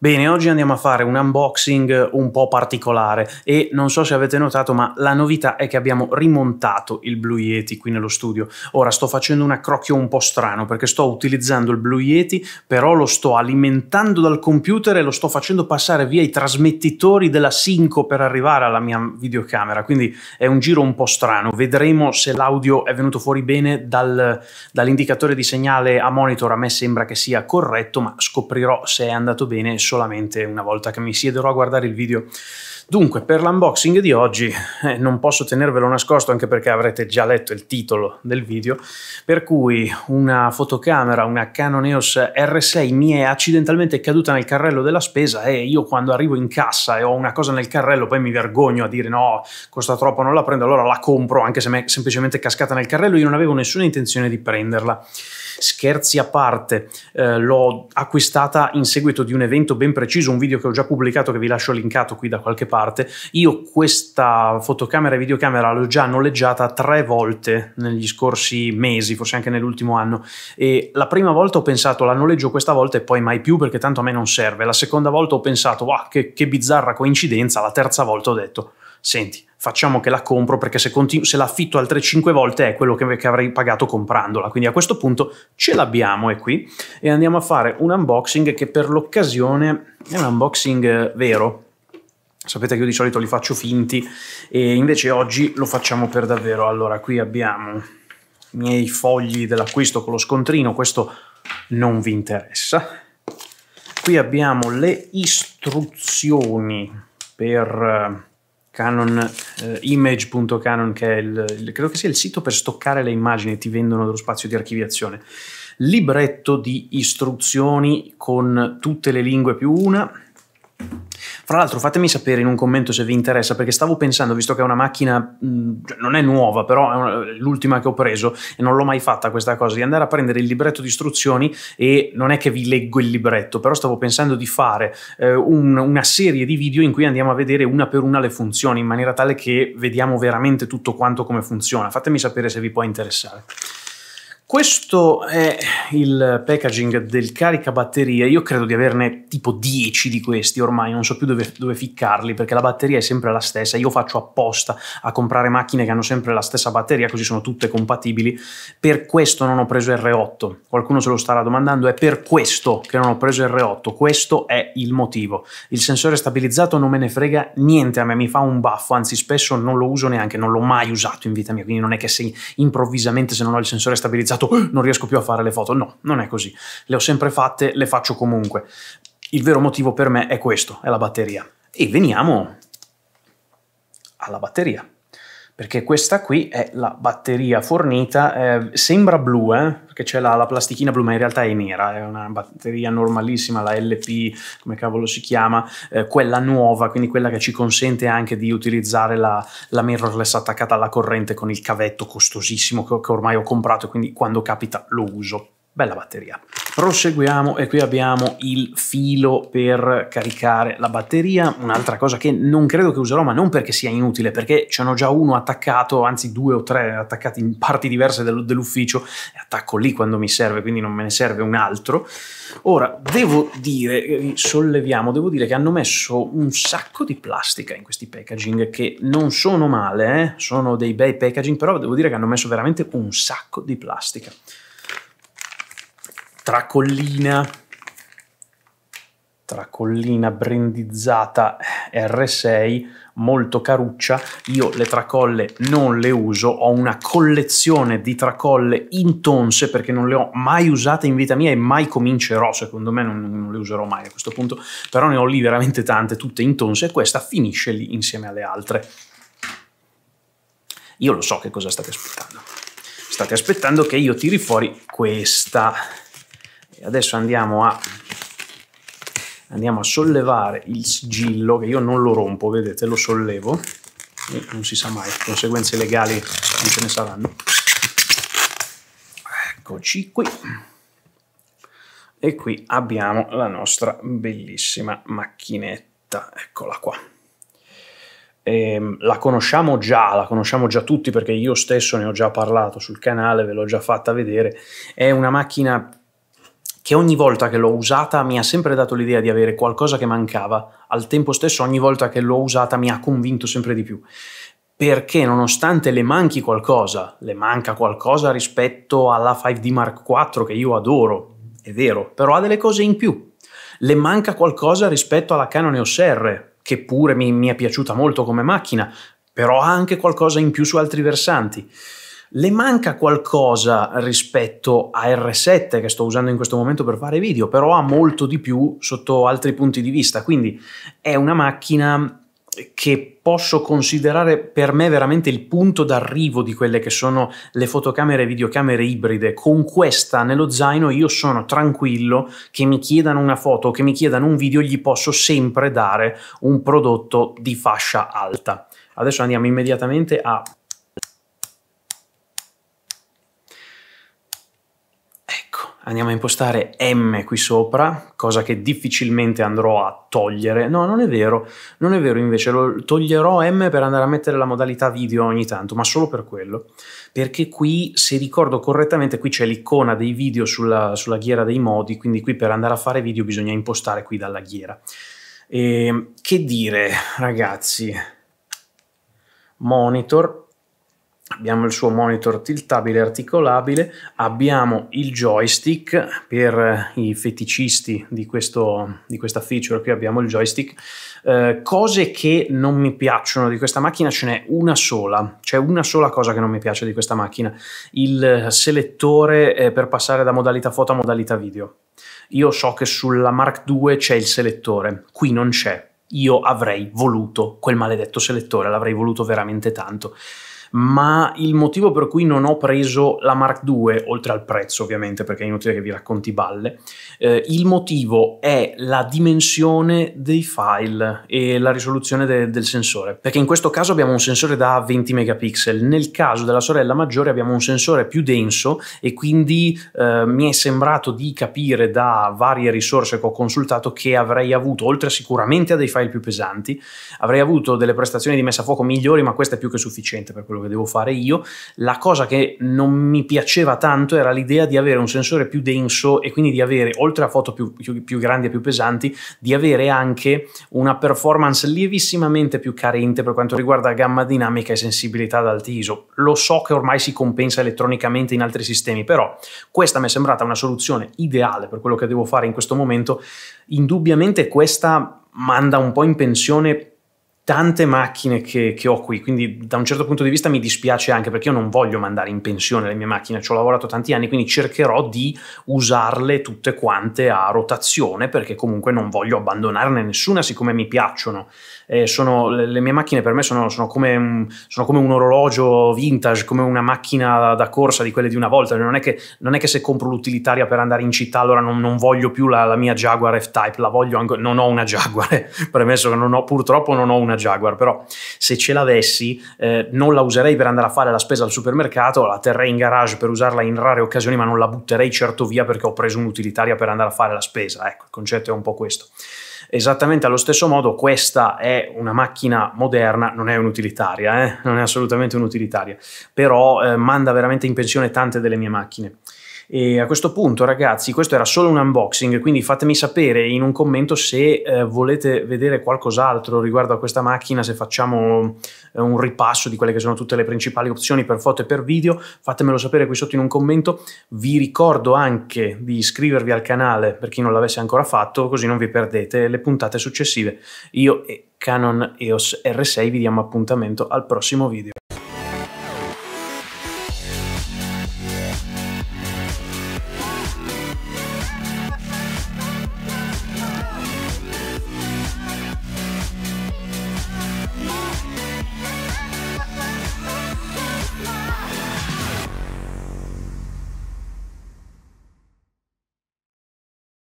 Bene, oggi andiamo a fare un unboxing un po' particolare e non so se avete notato ma la novità è che abbiamo rimontato il Blue Yeti qui nello studio. Ora sto facendo un accrocchio un po' strano perché sto utilizzando il Blue Yeti però lo sto alimentando dal computer e lo sto facendo passare via i trasmettitori della Synco per arrivare alla mia videocamera, quindi è un giro un po' strano. Vedremo se l'audio è venuto fuori bene dal, dall'indicatore di segnale a monitor, a me sembra che sia corretto ma scoprirò se è andato bene solamente una volta che mi siederò a guardare il video. Dunque, per l'unboxing di oggi eh, non posso tenervelo nascosto anche perché avrete già letto il titolo del video, per cui una fotocamera, una Canon EOS R6 mi è accidentalmente caduta nel carrello della spesa e io quando arrivo in cassa e ho una cosa nel carrello poi mi vergogno a dire no, costa troppo, non la prendo, allora la compro anche se mi è semplicemente cascata nel carrello, io non avevo nessuna intenzione di prenderla. Scherzi a parte, eh, l'ho acquistata in seguito di un evento ben preciso, un video che ho già pubblicato che vi lascio linkato qui da qualche parte parte. Io questa fotocamera e videocamera l'ho già noleggiata tre volte negli scorsi mesi, forse anche nell'ultimo anno. E la prima volta ho pensato la noleggio questa volta e poi mai più perché tanto a me non serve. La seconda volta ho pensato, wow, che, che bizzarra coincidenza. La terza volta ho detto, senti, facciamo che la compro perché se, continu- se l'affitto altre 5 volte è quello che, che, avrei pagato comprandola. Quindi a questo punto ce l'abbiamo, è qui, e andiamo a fare un unboxing che per l'occasione è un unboxing eh, vero, Sapete che io di solito li faccio finti e invece oggi lo facciamo per davvero. Allora, qui abbiamo i miei fogli dell'acquisto con lo scontrino, questo non vi interessa. Qui abbiamo le istruzioni per eh, Canon eh, image.canon che è il, il, credo che sia il sito per stoccare le immagini, ti vendono dello spazio di archiviazione. Libretto di istruzioni con tutte le lingue più una, fra l'altro fatemi sapere in un commento se vi interessa, perché stavo pensando, visto che è una macchina, mh, mm, cioè, non è nuova, però è una, l'ultima che ho preso e non l'ho mai fatta questa cosa, di andare a prendere il libretto di istruzioni e non è che vi leggo il libretto, però stavo pensando di fare eh, un, una serie di video in cui andiamo a vedere una per una le funzioni, in maniera tale che vediamo veramente tutto quanto come funziona. Fatemi sapere se vi può interessare. Questo è il packaging del caricabatterie, io credo di averne tipo 10 di questi ormai, non so più dove, dove, ficcarli perché la batteria è sempre la stessa, io faccio apposta a comprare macchine che hanno sempre la stessa batteria così sono tutte compatibili, per questo non ho preso R8, qualcuno se lo starà domandando, è per questo che non ho preso R8, questo è il motivo, il sensore stabilizzato non me ne frega niente a me, mi fa un baffo, anzi spesso non lo uso neanche, non l'ho mai usato in vita mia, quindi non è che se improvvisamente se non ho il sensore stabilizzato pensato eh, non riesco più a fare le foto. No, non è così. Le ho sempre fatte, le faccio comunque. Il vero motivo per me è questo, è la batteria. E veniamo alla batteria perché questa qui è la batteria fornita, eh, sembra blu, eh, perché c'è la, la, plastichina blu, ma in realtà è nera, è una batteria normalissima, la LP, come cavolo si chiama, eh, quella nuova, quindi quella che ci consente anche di utilizzare la, la mirrorless attaccata alla corrente con il cavetto costosissimo che, che ormai ho comprato, quindi quando capita lo uso. Bella batteria. Proseguiamo e qui abbiamo il filo per caricare la batteria, un'altra cosa che non credo che userò ma non perché sia inutile perché ce n'ho già uno attaccato, anzi due o tre attaccati in parti diverse dell'ufficio e attacco lì quando mi serve quindi non me ne serve un altro. Ora devo dire, eh, solleviamo, devo dire che hanno messo un sacco di plastica in questi packaging che non sono male, eh? sono dei bei packaging però devo dire che hanno messo veramente un sacco di plastica tracollina tracollina brandizzata R6 molto caruccia io le tracolle non le uso ho una collezione di tracolle intonse perché non le ho mai usate in vita mia e mai comincerò secondo me non, non le userò mai a questo punto però ne ho lì veramente tante tutte intonse e questa finisce lì insieme alle altre io lo so che cosa state aspettando state aspettando che io tiri fuori questa e adesso andiamo a, andiamo a sollevare il sigillo, che io non lo rompo, vedete, lo sollevo, e non si sa mai, conseguenze legali non ce ne saranno. Eccoci qui. E qui abbiamo la nostra bellissima macchinetta, eccola qua. Eh, la conosciamo già, la conosciamo già tutti perché io stesso ne ho già parlato sul canale, ve l'ho già fatta vedere. È una macchina che ogni volta che l'ho usata mi ha sempre dato l'idea di avere qualcosa che mancava, al tempo stesso ogni volta che l'ho usata mi ha convinto sempre di più perché nonostante le manchi qualcosa, le manca qualcosa rispetto alla 5D Mark IV che io adoro, è vero, però ha delle cose in più. Le manca qualcosa rispetto alla Canon EOS R, che pure mi, mi è piaciuta molto come macchina, però ha anche qualcosa in più su altri versanti le manca qualcosa rispetto a R7 che sto usando in questo momento per fare video, però ha molto di più sotto altri punti di vista, quindi è una macchina che posso considerare per me veramente il punto d'arrivo di quelle che sono le fotocamere e videocamere ibride. Con questa nello zaino io sono tranquillo che mi chiedano una foto, che mi chiedano un video, gli posso sempre dare un prodotto di fascia alta. Adesso andiamo immediatamente a andiamo a impostare M qui sopra, cosa che difficilmente andrò a togliere. No, non è vero, non è vero invece, lo toglierò M per andare a mettere la modalità video ogni tanto, ma solo per quello. Perché qui, se ricordo correttamente, qui c'è l'icona dei video sulla, sulla ghiera dei modi, quindi qui per andare a fare video bisogna impostare qui dalla ghiera. E, ehm, che dire, ragazzi, monitor abbiamo il suo monitor tiltabile articolabile, abbiamo il joystick per eh, i feticisti di, questo, di questa feature, qui abbiamo il joystick, eh, cose che non mi piacciono di questa macchina ce n'è una sola, c'è una sola cosa che non mi piace di questa macchina, il selettore eh, per passare da modalità foto a modalità video. Io so che sulla Mark II c'è il selettore, qui non c'è. Io avrei voluto quel maledetto selettore, l'avrei voluto veramente tanto ma il motivo per cui non ho preso la Mark II, oltre al prezzo ovviamente, perché è inutile che vi racconti balle, eh, il motivo è la dimensione dei file e la risoluzione de del sensore, perché in questo caso abbiamo un sensore da 20 megapixel, nel caso della sorella maggiore abbiamo un sensore più denso e quindi eh, mi è sembrato di capire da varie risorse che ho consultato che avrei avuto, oltre sicuramente a dei file più pesanti, avrei avuto delle prestazioni di messa a fuoco migliori, ma questo è più che sufficiente per quello quello che devo fare io. La cosa che non mi piaceva tanto era l'idea di avere un sensore più denso e quindi di avere, oltre a foto più, più, più grandi e più pesanti, di avere anche una performance lievissimamente più carente per quanto riguarda gamma dinamica e sensibilità ad alti ISO. Lo so che ormai si compensa elettronicamente in altri sistemi, però questa mi è sembrata una soluzione ideale per quello che devo fare in questo momento. Indubbiamente questa manda un po' in pensione tante macchine che, che, ho qui, quindi da un certo punto di vista mi dispiace anche perché io non voglio mandare in pensione le mie macchine, ci ho lavorato tanti anni, quindi cercherò di usarle tutte quante a rotazione perché comunque non voglio abbandonarne nessuna siccome mi piacciono. Eh, sono, le, le, mie macchine per me sono, sono, come, sono, come un, orologio vintage, come una macchina da corsa di quelle di una volta, non è che, non è che se compro l'utilitaria per andare in città allora non, non voglio più la, la mia Jaguar F-Type, la voglio anche, non ho una Jaguar, premesso che non ho, purtroppo non ho una Jaguar, però se ce l'avessi eh, non la userei per andare a fare la spesa al supermercato, la terrei in garage per usarla in rare occasioni, ma non la butterei certo via perché ho preso un'utilitaria per andare a fare la spesa. Ecco, il concetto è un po' questo. Esattamente allo stesso modo, questa è una macchina moderna, non è un'utilitaria, eh? non è assolutamente un'utilitaria, però eh, manda veramente in pensione tante delle mie macchine. E a questo punto, ragazzi, questo era solo un unboxing, quindi fatemi sapere in un commento se eh, volete vedere qualcos'altro riguardo a questa macchina, se facciamo eh, un ripasso di quelle che sono tutte le principali opzioni per foto e per video, fatemelo sapere qui sotto in un commento. Vi ricordo anche di iscrivervi al canale per chi non l'avesse ancora fatto, così non vi perdete le puntate successive. Io e Canon EOS R6 vi diamo appuntamento al prossimo video.